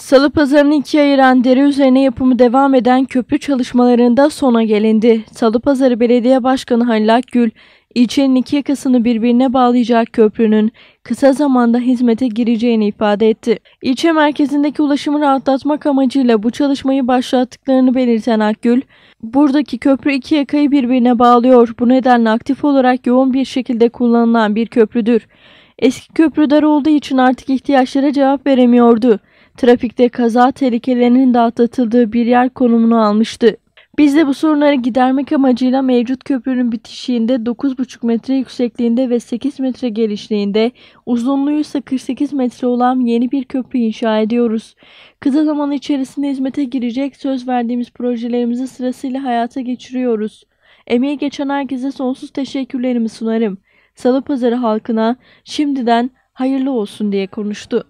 Salı pazarını ikiye ayıran dere üzerine yapımı devam eden köprü çalışmalarında sona gelindi. Salı pazarı belediye başkanı Halil Akgül, ilçenin iki yakasını birbirine bağlayacak köprünün kısa zamanda hizmete gireceğini ifade etti. İlçe merkezindeki ulaşımı rahatlatmak amacıyla bu çalışmayı başlattıklarını belirten Akgül, buradaki köprü iki yakayı birbirine bağlıyor. Bu nedenle aktif olarak yoğun bir şekilde kullanılan bir köprüdür. Eski köprü dar olduğu için artık ihtiyaçlara cevap veremiyordu trafikte kaza tehlikelerinin de atlatıldığı bir yer konumunu almıştı. Biz de bu sorunları gidermek amacıyla mevcut köprünün bitişiğinde 9,5 metre yüksekliğinde ve 8 metre genişliğinde uzunluğu ise 48 metre olan yeni bir köprü inşa ediyoruz. Kısa zaman içerisinde hizmete girecek söz verdiğimiz projelerimizi sırasıyla hayata geçiriyoruz. Emeği geçen herkese sonsuz teşekkürlerimi sunarım. Salı pazarı halkına şimdiden hayırlı olsun diye konuştu.